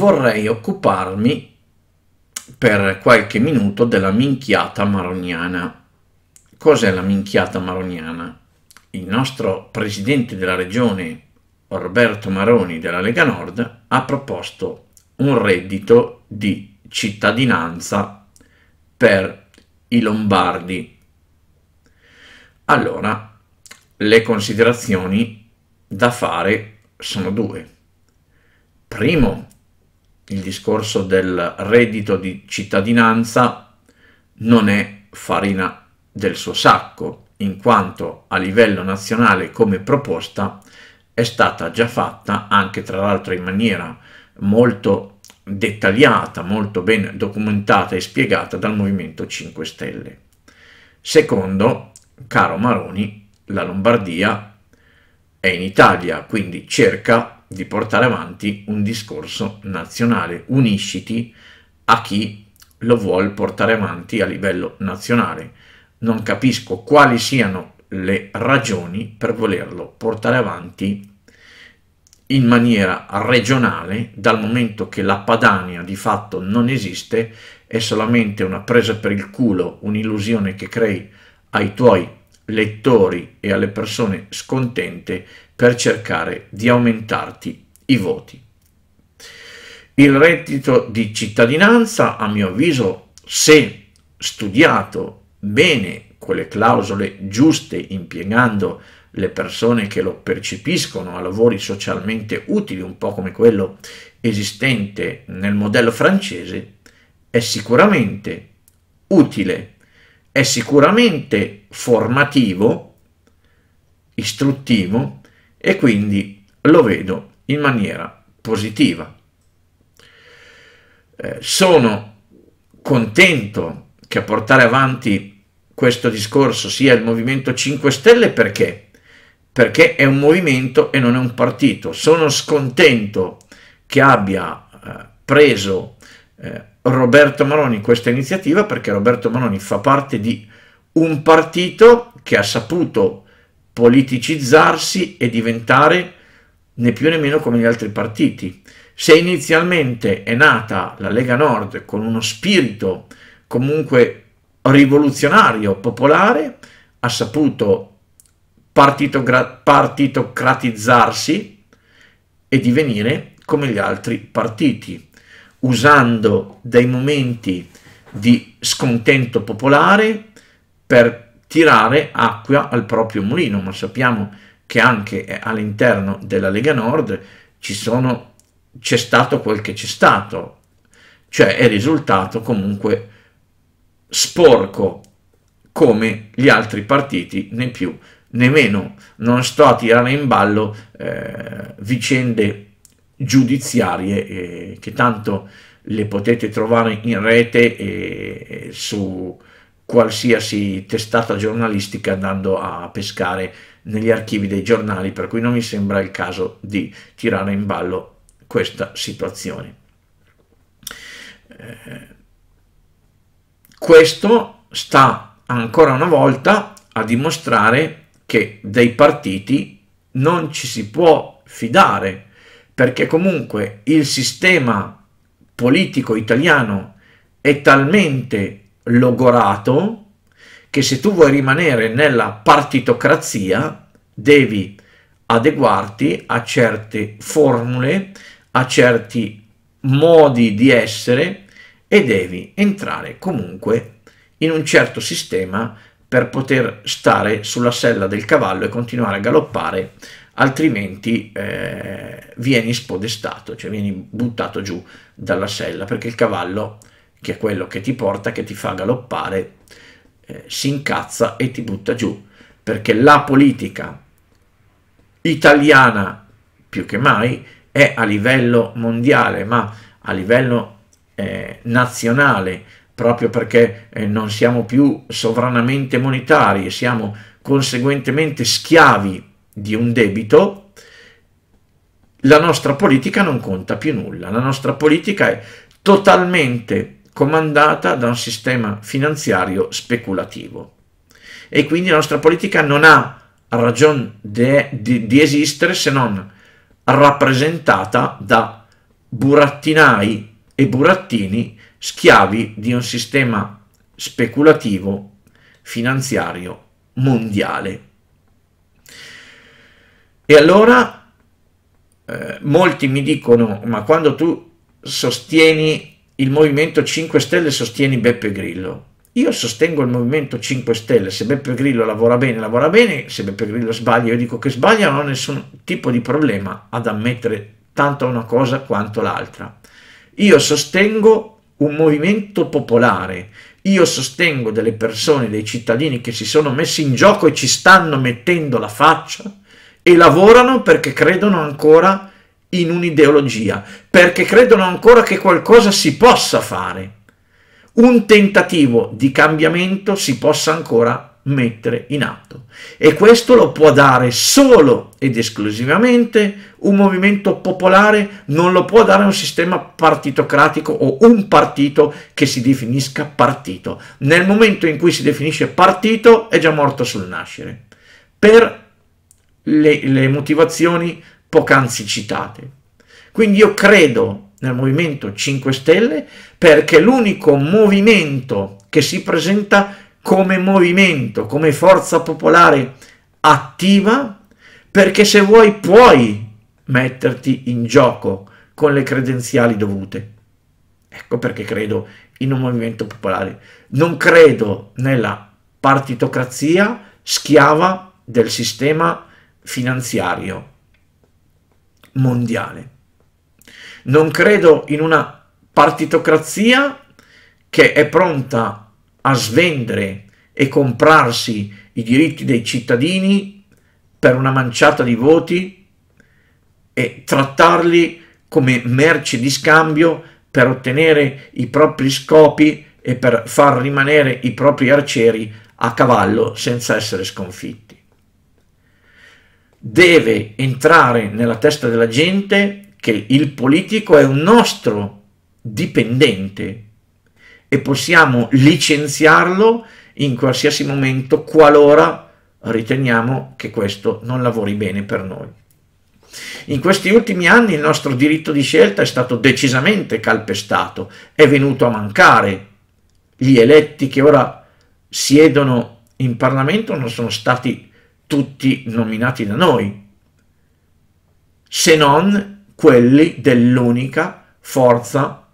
vorrei occuparmi per qualche minuto della minchiata maroniana. Cos'è la minchiata maroniana? Il nostro presidente della regione, Roberto Maroni della Lega Nord, ha proposto un reddito di cittadinanza per i lombardi. Allora, le considerazioni da fare sono due. Primo, il discorso del reddito di cittadinanza non è farina del suo sacco, in quanto a livello nazionale come proposta è stata già fatta anche tra l'altro in maniera molto dettagliata, molto ben documentata e spiegata dal Movimento 5 Stelle. Secondo, caro Maroni, la Lombardia è in Italia, quindi cerca di portare avanti un discorso nazionale. Unisciti a chi lo vuol portare avanti a livello nazionale. Non capisco quali siano le ragioni per volerlo portare avanti in maniera regionale dal momento che la Padania di fatto non esiste, è solamente una presa per il culo, un'illusione che crei ai tuoi lettori e alle persone scontente per cercare di aumentarti i voti. Il reddito di cittadinanza, a mio avviso, se studiato bene con le clausole giuste impiegando le persone che lo percepiscono a lavori socialmente utili, un po' come quello esistente nel modello francese, è sicuramente utile è sicuramente formativo, istruttivo e quindi lo vedo in maniera positiva. Eh, sono contento che a portare avanti questo discorso sia il Movimento 5 Stelle perché? Perché è un movimento e non è un partito. Sono scontento che abbia eh, preso eh, Roberto Maroni in questa iniziativa perché Roberto Maroni fa parte di un partito che ha saputo politicizzarsi e diventare né più né meno come gli altri partiti. Se inizialmente è nata la Lega Nord con uno spirito comunque rivoluzionario, popolare, ha saputo partitocratizzarsi e divenire come gli altri partiti usando dei momenti di scontento popolare per tirare acqua al proprio mulino, ma sappiamo che anche all'interno della Lega Nord sono, c'è stato quel che c'è stato, cioè è risultato comunque sporco come gli altri partiti, né più né meno. Non sto a tirare in ballo eh, vicende giudiziarie eh, che tanto le potete trovare in rete eh, su qualsiasi testata giornalistica andando a pescare negli archivi dei giornali, per cui non mi sembra il caso di tirare in ballo questa situazione. Eh, questo sta ancora una volta a dimostrare che dei partiti non ci si può fidare perché comunque il sistema politico italiano è talmente logorato che se tu vuoi rimanere nella partitocrazia devi adeguarti a certe formule, a certi modi di essere e devi entrare comunque in un certo sistema per poter stare sulla sella del cavallo e continuare a galoppare altrimenti eh, vieni spodestato, cioè vieni buttato giù dalla sella, perché il cavallo, che è quello che ti porta, che ti fa galoppare, eh, si incazza e ti butta giù, perché la politica italiana, più che mai, è a livello mondiale, ma a livello eh, nazionale, proprio perché eh, non siamo più sovranamente monetari, siamo conseguentemente schiavi di un debito, la nostra politica non conta più nulla, la nostra politica è totalmente comandata da un sistema finanziario speculativo e quindi la nostra politica non ha ragione di esistere se non rappresentata da burattinai e burattini schiavi di un sistema speculativo finanziario mondiale. E allora eh, molti mi dicono, ma quando tu sostieni il Movimento 5 Stelle, sostieni Beppe Grillo. Io sostengo il Movimento 5 Stelle, se Beppe Grillo lavora bene, lavora bene, se Beppe Grillo sbaglia, io dico che sbaglia, non ho nessun tipo di problema ad ammettere tanto una cosa quanto l'altra. Io sostengo un movimento popolare, io sostengo delle persone, dei cittadini che si sono messi in gioco e ci stanno mettendo la faccia e lavorano perché credono ancora in un'ideologia, perché credono ancora che qualcosa si possa fare, un tentativo di cambiamento si possa ancora mettere in atto. E questo lo può dare solo ed esclusivamente un movimento popolare, non lo può dare un sistema partitocratico o un partito che si definisca partito. Nel momento in cui si definisce partito è già morto sul nascere. Per le, le motivazioni poc'anzi citate. Quindi io credo nel Movimento 5 Stelle perché è l'unico movimento che si presenta come movimento, come forza popolare attiva, perché se vuoi puoi metterti in gioco con le credenziali dovute. Ecco perché credo in un movimento popolare. Non credo nella partitocrazia schiava del sistema finanziario mondiale. Non credo in una partitocrazia che è pronta a svendere e comprarsi i diritti dei cittadini per una manciata di voti e trattarli come merce di scambio per ottenere i propri scopi e per far rimanere i propri arcieri a cavallo senza essere sconfitti deve entrare nella testa della gente che il politico è un nostro dipendente e possiamo licenziarlo in qualsiasi momento qualora riteniamo che questo non lavori bene per noi. In questi ultimi anni il nostro diritto di scelta è stato decisamente calpestato, è venuto a mancare. Gli eletti che ora siedono in Parlamento non sono stati tutti nominati da noi, se non quelli dell'unica forza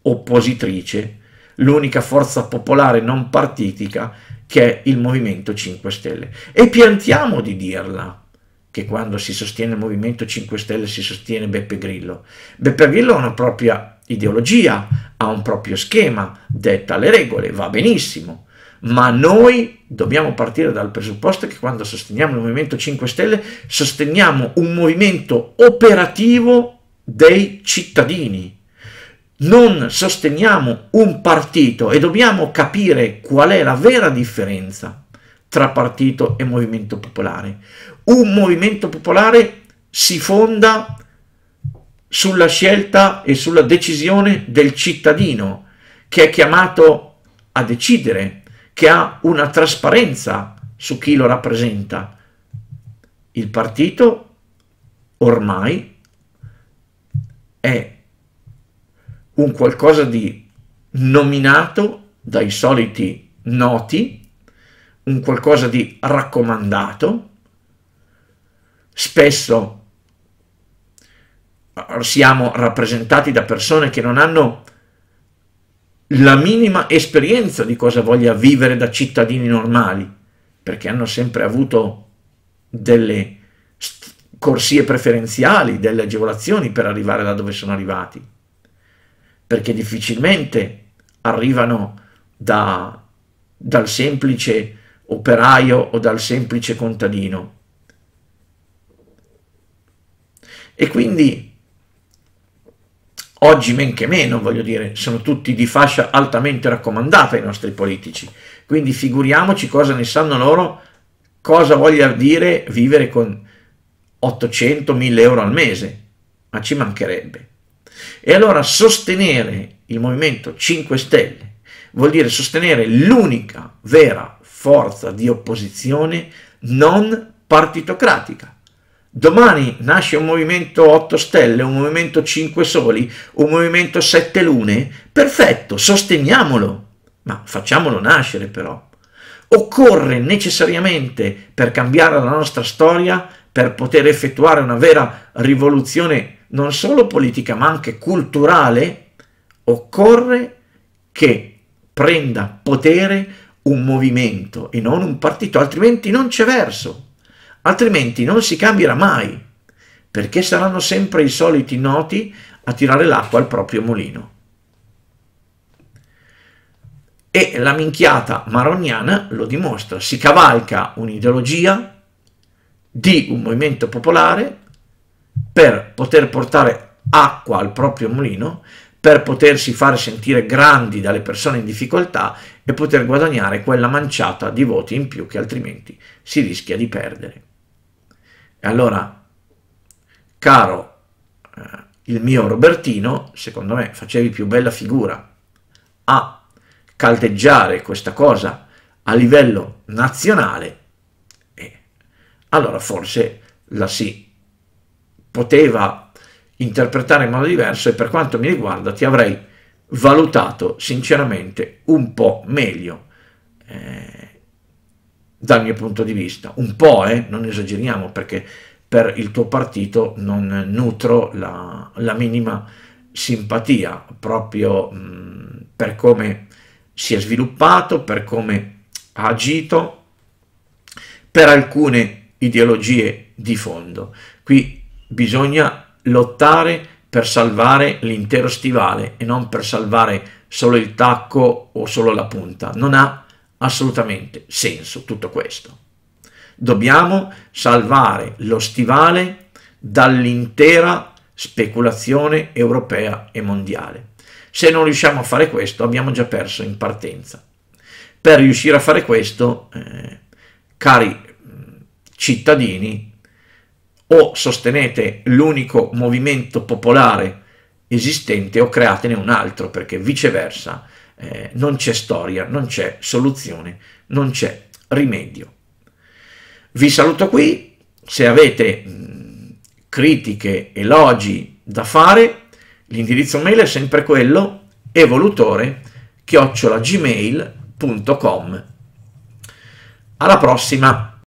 oppositrice, l'unica forza popolare non partitica che è il Movimento 5 Stelle. E piantiamo di dirla che quando si sostiene il Movimento 5 Stelle si sostiene Beppe Grillo. Beppe Grillo ha una propria ideologia, ha un proprio schema, detta le regole, va benissimo, ma noi dobbiamo partire dal presupposto che quando sosteniamo il Movimento 5 Stelle sosteniamo un movimento operativo dei cittadini. Non sosteniamo un partito e dobbiamo capire qual è la vera differenza tra partito e movimento popolare. Un movimento popolare si fonda sulla scelta e sulla decisione del cittadino che è chiamato a decidere che ha una trasparenza su chi lo rappresenta. Il partito ormai è un qualcosa di nominato dai soliti noti, un qualcosa di raccomandato, spesso eh, siamo rappresentati da persone che non hanno la minima esperienza di cosa voglia vivere da cittadini normali, perché hanno sempre avuto delle corsie preferenziali, delle agevolazioni per arrivare da dove sono arrivati, perché difficilmente arrivano da, dal semplice operaio o dal semplice contadino. E quindi oggi men che meno, voglio dire, sono tutti di fascia altamente raccomandata ai nostri politici, quindi figuriamoci cosa ne sanno loro, cosa voglia dire vivere con 800-1000 euro al mese, ma ci mancherebbe. E allora sostenere il Movimento 5 Stelle vuol dire sostenere l'unica vera forza di opposizione non partitocratica Domani nasce un movimento 8 stelle, un movimento 5 soli, un movimento 7 lune. Perfetto, sosteniamolo, ma facciamolo nascere però. Occorre necessariamente per cambiare la nostra storia, per poter effettuare una vera rivoluzione non solo politica ma anche culturale, occorre che prenda potere un movimento e non un partito, altrimenti non c'è verso altrimenti non si cambierà mai, perché saranno sempre i soliti noti a tirare l'acqua al proprio mulino. E la minchiata maroniana lo dimostra, si cavalca un'ideologia di un movimento popolare per poter portare acqua al proprio mulino, per potersi far sentire grandi dalle persone in difficoltà e poter guadagnare quella manciata di voti in più che altrimenti si rischia di perdere allora, caro eh, il mio Robertino, secondo me facevi più bella figura a caldeggiare questa cosa a livello nazionale, eh, allora forse la si poteva interpretare in modo diverso e per quanto mi riguarda ti avrei valutato sinceramente un po' meglio. Eh, dal mio punto di vista. Un po', eh? non esageriamo, perché per il tuo partito non nutro la, la minima simpatia, proprio mh, mm, per come si è sviluppato, per come ha agito, per alcune ideologie di fondo. Qui bisogna lottare per salvare l'intero stivale e non per salvare solo il tacco o solo la punta. Non ha assolutamente senso tutto questo. Dobbiamo salvare lo stivale dall'intera speculazione europea e mondiale. Se non riusciamo a fare questo abbiamo già perso in partenza. Per riuscire a fare questo, eh, cari cittadini, o sostenete l'unico movimento popolare esistente o createne un altro, perché viceversa eh, non c'è storia, non c'è soluzione, non c'è rimedio. Vi saluto qui, se avete mh, critiche, elogi da fare, l'indirizzo mail è sempre quello evolutore chiocciolagmail.com. Alla prossima!